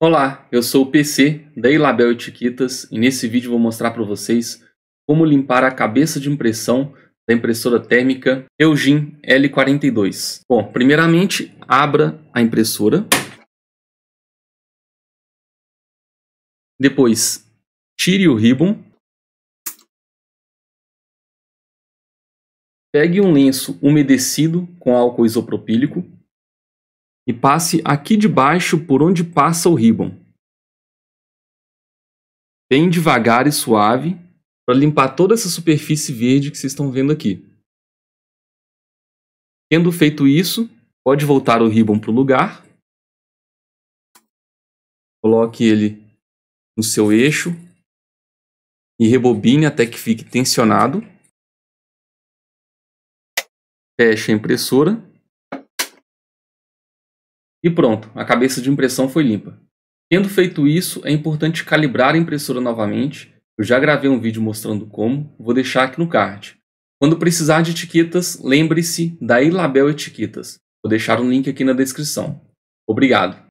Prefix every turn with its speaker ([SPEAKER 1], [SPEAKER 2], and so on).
[SPEAKER 1] Olá, eu sou o PC da Ilabel Etiquetas e nesse vídeo vou mostrar para vocês como limpar a cabeça de impressão da impressora térmica Eugin L42. Bom, primeiramente abra a impressora.
[SPEAKER 2] Depois tire o ribbon. Pegue um lenço umedecido com álcool isopropílico e passe aqui debaixo por onde passa o ribbon. Bem devagar e suave para limpar toda essa superfície verde que vocês estão vendo aqui. Tendo feito isso, pode voltar o ribbon para o lugar. Coloque ele no seu eixo e rebobine até que fique tensionado. Feche a
[SPEAKER 1] impressora. E pronto, a cabeça de impressão foi limpa. Tendo feito isso, é importante calibrar a impressora novamente. Eu já gravei um vídeo mostrando como, vou deixar aqui no card. Quando precisar de etiquetas, lembre-se da Ilabel Etiquetas. Vou deixar um link aqui na descrição. Obrigado!